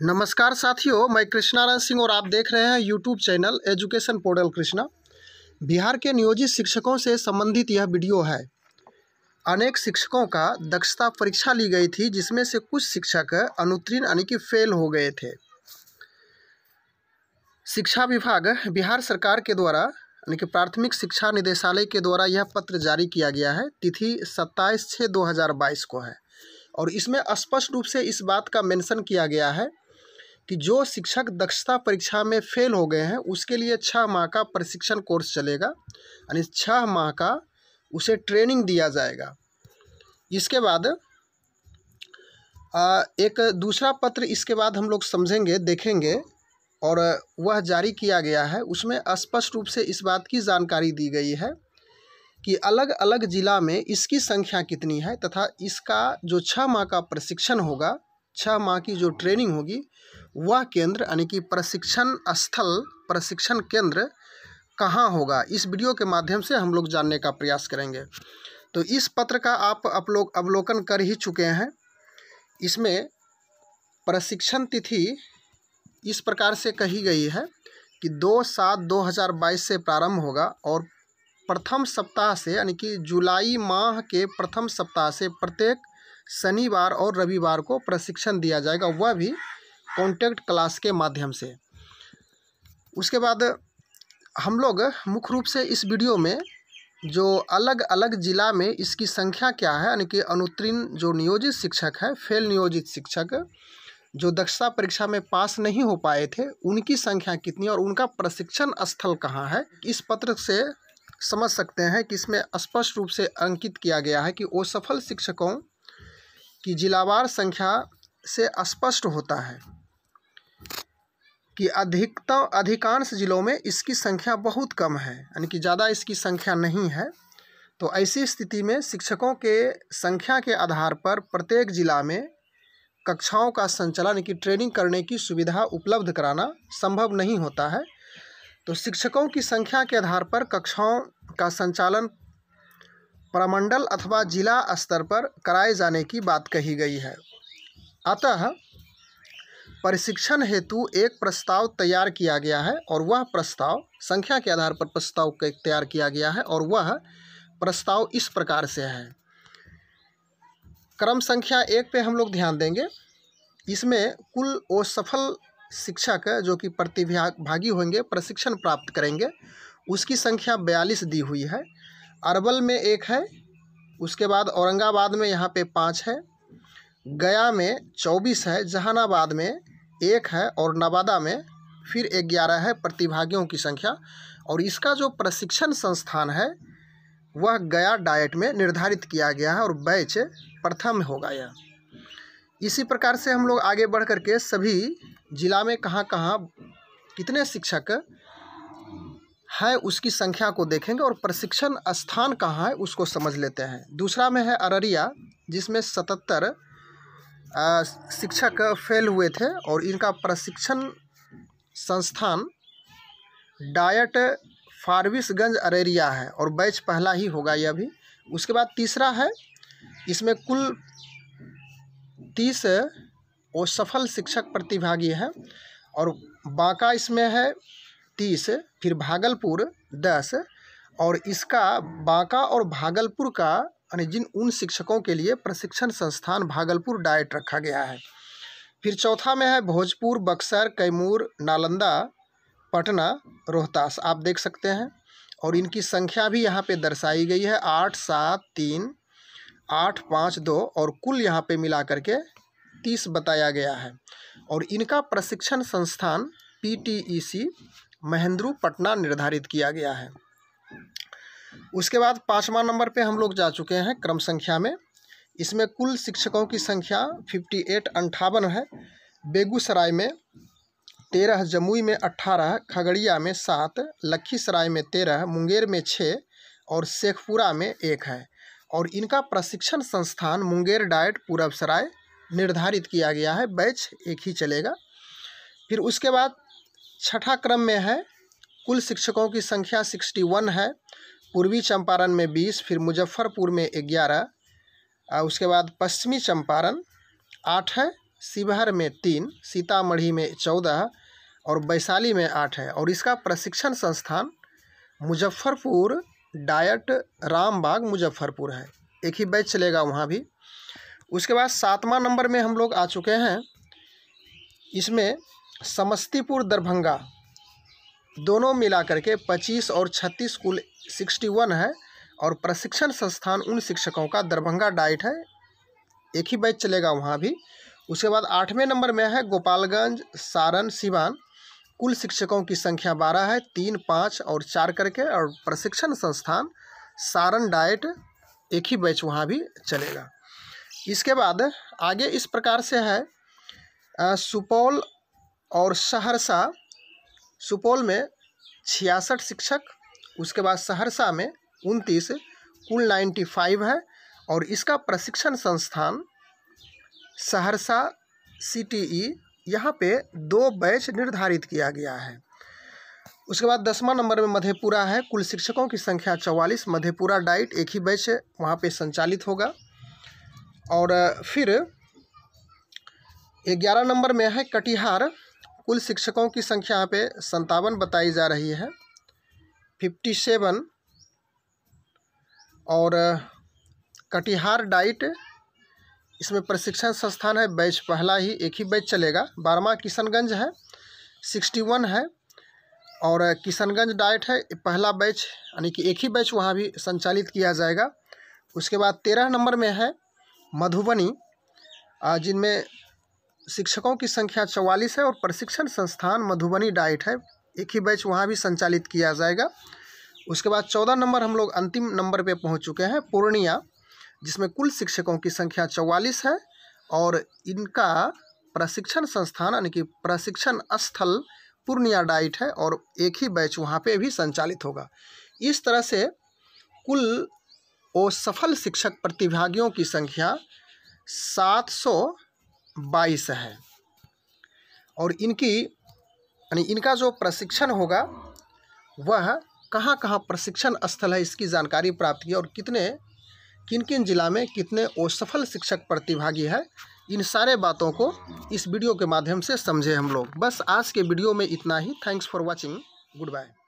नमस्कार साथियों मैं कृष्णारायण सिंह और आप देख रहे हैं YouTube channel education portal Krishna Bihar के नियोजित शिक्षकों से संबंधित यह वीडियो है अनेक शिक्षकों का दक्षता परीक्षा ली गई थी जिसमें से कुछ शिक्षक अनुत्तीर्ण यानी कि फेल हो गए थे शिक्षा विभाग बिहार सरकार के द्वारा यानी कि प्राथमिक शिक्षा निदेशालय के द्वारा यह पत्र जारी किया गया है तिथि सत्ताईस छः दो को है और इसमें स्पष्ट रूप से इस बात का मेंशन किया गया है कि जो शिक्षक दक्षता परीक्षा में फेल हो गए हैं उसके लिए छः माह का प्रशिक्षण कोर्स चलेगा यानी छः माह का उसे ट्रेनिंग दिया जाएगा इसके बाद एक दूसरा पत्र इसके बाद हम लोग समझेंगे देखेंगे और वह जारी किया गया है उसमें स्पष्ट रूप से इस बात की जानकारी दी गई है कि अलग अलग ज़िला में इसकी संख्या कितनी है तथा इसका जो छः माह का प्रशिक्षण होगा छः माह की जो ट्रेनिंग होगी वह केंद्र यानी कि प्रशिक्षण स्थल प्रशिक्षण केंद्र कहाँ होगा इस वीडियो के माध्यम से हम लोग जानने का प्रयास करेंगे तो इस पत्र का आप अपलोक अवलोकन कर ही चुके हैं इसमें प्रशिक्षण तिथि इस प्रकार से कही गई है कि दो सात दो हज़ार बाईस से प्रारंभ होगा और प्रथम सप्ताह से यानी कि जुलाई माह के प्रथम सप्ताह से प्रत्येक शनिवार और रविवार को प्रशिक्षण दिया जाएगा वह भी कॉन्टैक्ट क्लास के माध्यम से उसके बाद हम लोग मुख्य रूप से इस वीडियो में जो अलग अलग ज़िला में इसकी संख्या क्या है यानी कि अनुत्तीर्ण जो नियोजित शिक्षक है फेल नियोजित शिक्षक जो दक्षता परीक्षा में पास नहीं हो पाए थे उनकी संख्या कितनी और उनका प्रशिक्षण स्थल कहाँ है इस पत्र से समझ सकते हैं कि इसमें स्पष्ट रूप से अंकित किया गया है कि वो सफल शिक्षकों की जिलावार संख्या से स्पष्ट होता है कि अधिकतम अधिकांश ज़िलों में इसकी संख्या बहुत कम है यानी कि ज़्यादा इसकी संख्या नहीं है तो ऐसी स्थिति में शिक्षकों के संख्या के आधार पर प्रत्येक ज़िला में कक्षाओं का संचालन की ट्रेनिंग करने की सुविधा उपलब्ध कराना संभव नहीं होता है तो शिक्षकों की संख्या के आधार पर कक्षाओं का संचालन प्रमंडल अथवा जिला स्तर पर कराए जाने की बात कही गई है अतः प्रशिक्षण हेतु एक प्रस्ताव तैयार किया गया है और वह प्रस्ताव संख्या के आधार पर प्रस्ताव तैयार किया गया है और वह प्रस्ताव इस प्रकार से है क्रम संख्या एक पे हम लोग ध्यान देंगे इसमें कुल वो सफल शिक्षक जो कि प्रतिभा भागी होंगे प्रशिक्षण प्राप्त करेंगे उसकी संख्या बयालीस दी हुई है अरवल में एक है उसके बाद औरंगाबाद में यहाँ पे पाँच है गया में चौबीस है जहानाबाद में एक है और नवादा में फिर ग्यारह है प्रतिभागियों की संख्या और इसका जो प्रशिक्षण संस्थान है वह गया डाइट में निर्धारित किया गया है और बैच प्रथम होगा यह इसी प्रकार से हम लोग आगे बढ़ करके सभी जिला में कहाँ कहाँ कितने शिक्षक हैं उसकी संख्या को देखेंगे और प्रशिक्षण स्थान कहाँ है उसको समझ लेते हैं दूसरा में है अररिया जिसमें सतहत्तर शिक्षक फेल हुए थे और इनका प्रशिक्षण संस्थान डायट फारविसगंज अरेरिया है और बैच पहला ही होगा यह अभी उसके बाद तीसरा है इसमें कुल तीस वो सफल शिक्षक प्रतिभागी हैं और बांका इसमें है तीस फिर भागलपुर दस और इसका बांका और भागलपुर का यानी जिन उन शिक्षकों के लिए प्रशिक्षण संस्थान भागलपुर डाइट रखा गया है फिर चौथा में है भोजपुर बक्सर कैमूर नालंदा पटना रोहतास आप देख सकते हैं और इनकी संख्या भी यहाँ पे दर्शाई गई है आठ सात तीन आठ पाँच दो और कुल यहाँ पे मिला करके तीस बताया गया है और इनका प्रशिक्षण संस्थान P T E C Mahendru Patna निर्धारित किया गया है उसके बाद पाँचवा नंबर पे हम लोग जा चुके हैं क्रम संख्या में इसमें कुल शिक्षकों की संख्या फिफ्टी एट अंठावन है बेगूसराय में तेरह जमुई में अट्ठारह खगड़िया में सात लखीसराय में तेरह मुंगेर में छः और शेखपुरा में एक है और इनका प्रशिक्षण संस्थान मुंगेर डाइट पूरब सराय निर्धारित किया गया है बैच एक ही चलेगा फिर उसके बाद छठा क्रम में है कुल शिक्षकों की संख्या सिक्सटी वन है पूर्वी चंपारण में बीस फिर मुजफ्फरपुर में ग्यारह उसके बाद पश्चिमी चंपारण आठ है शिवहर में तीन सीतामढ़ी में चौदह और वैशाली में आठ है और इसका प्रशिक्षण संस्थान मुजफ्फरपुर डायट रामबाग मुजफ्फरपुर है एक ही बैच चलेगा वहाँ भी उसके बाद सातवां नंबर में हम लोग आ चुके हैं इसमें समस्तीपुर दरभंगा दोनों मिला के पच्चीस और छत्तीस कुल सिक्सटी वन है और प्रशिक्षण संस्थान उन शिक्षकों का दरभंगा डाइट है एक ही बैच चलेगा वहाँ भी उसके बाद आठवें नंबर में है गोपालगंज सारण सिवान कुल शिक्षकों की संख्या बारह है तीन पाँच और चार करके और प्रशिक्षण संस्थान सारण डाइट एक ही बैच वहाँ भी चलेगा इसके बाद आगे इस प्रकार से है सुपौल और सहरसा सुपौल में छियासठ शिक्षक उसके बाद सहरसा में उनतीस कुल नाइन्टी फाइव है और इसका प्रशिक्षण संस्थान सहरसा सी टी ई यहाँ पे दो बैच निर्धारित किया गया है उसके बाद दसवां नंबर में मधेपुरा है कुल शिक्षकों की संख्या चौवालीस मधेपुरा डाइट एक ही बैच वहाँ पे संचालित होगा और फिर ग्यारह नंबर में है कटिहार कुल शिक्षकों की संख्या यहाँ पे संतावन बताई जा रही है फिफ्टी सेवन और कटिहार डाइट इसमें प्रशिक्षण संस्थान है बैच पहला ही एक ही बैच चलेगा बारवा किशनगंज है सिक्सटी वन है और किशनगंज डाइट है पहला बैच यानी कि एक ही बैच वहाँ भी संचालित किया जाएगा उसके बाद तेरह नंबर में है मधुबनी जिनमें शिक्षकों की संख्या चौवालीस है और प्रशिक्षण संस्थान मधुबनी डाइट है एक ही बैच वहाँ भी संचालित किया जाएगा उसके बाद चौदह नंबर हम लोग अंतिम नंबर पे पहुँच चुके हैं पूर्णिया जिसमें कुल शिक्षकों की संख्या चौवालीस है और इनका प्रशिक्षण संस्थान यानी कि प्रशिक्षण स्थल पूर्णिया डाइट है और एक ही बैच वहाँ पे भी संचालित होगा इस तरह से कुल ओ सफल शिक्षक प्रतिभागियों की संख्या सात सौ बाईस है और इनकी यानी इनका जो प्रशिक्षण होगा वह कहाँ कहाँ प्रशिक्षण स्थल है इसकी जानकारी प्राप्त की और कितने किन किन जिला में कितने असफल शिक्षक प्रतिभागी है इन सारे बातों को इस वीडियो के माध्यम से समझे हम लोग बस आज के वीडियो में इतना ही thanks for watching good bye